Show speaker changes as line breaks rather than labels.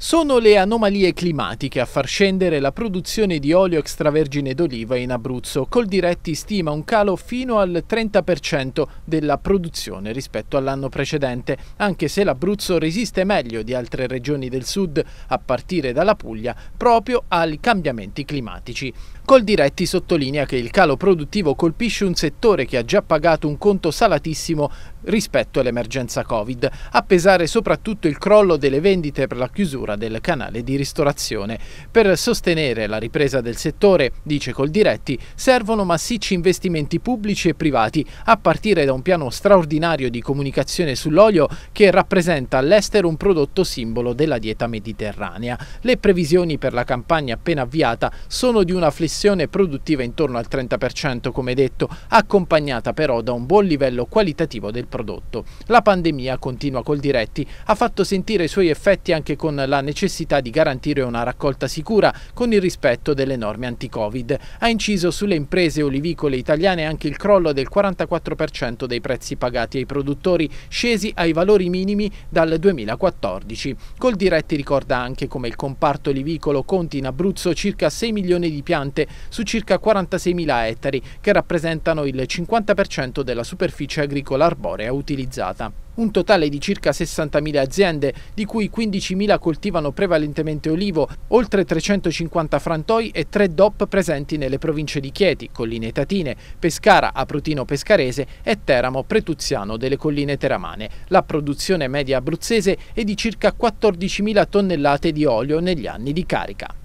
Sono le anomalie climatiche a far scendere la produzione di olio extravergine d'oliva in Abruzzo. Coldiretti stima un calo fino al 30% della produzione rispetto all'anno precedente, anche se l'Abruzzo resiste meglio di altre regioni del sud, a partire dalla Puglia, proprio ai cambiamenti climatici. Coldiretti sottolinea che il calo produttivo colpisce un settore che ha già pagato un conto salatissimo rispetto all'emergenza Covid, a pesare soprattutto il crollo delle vendite per la chiusura del canale di ristorazione. Per sostenere la ripresa del settore, dice Coldiretti, servono massicci investimenti pubblici e privati, a partire da un piano straordinario di comunicazione sull'olio che rappresenta all'estero un prodotto simbolo della dieta mediterranea. Le previsioni per la campagna appena avviata sono di una flessione produttiva intorno al 30% come detto, accompagnata però da un buon livello qualitativo del prodotto. La pandemia, continua col diretti, ha fatto sentire i suoi effetti anche con la necessità di garantire una raccolta sicura con il rispetto delle norme anti-Covid. Ha inciso sulle imprese olivicole italiane anche il crollo del 44% dei prezzi pagati ai produttori, scesi ai valori minimi dal 2014. Col diretti ricorda anche come il comparto olivicolo conti in Abruzzo circa 6 milioni di piante su circa 46 mila ettari, che rappresentano il 50% della superficie agricola arborea laurea utilizzata. Un totale di circa 60.000 aziende, di cui 15.000 coltivano prevalentemente olivo, oltre 350 frantoi e 3 DOP presenti nelle province di Chieti, Colline Tatine, Pescara, Aprutino Pescarese e Teramo Pretuziano delle Colline Teramane. La produzione media abruzzese è di circa 14.000 tonnellate di olio negli anni di carica.